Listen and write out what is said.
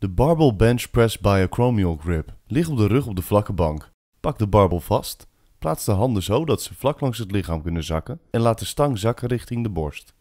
De barbell bench press acromial grip. Lig op de rug op de vlakke bank. Pak de barbel vast. Plaats de handen zo dat ze vlak langs het lichaam kunnen zakken en laat de stang zakken richting de borst.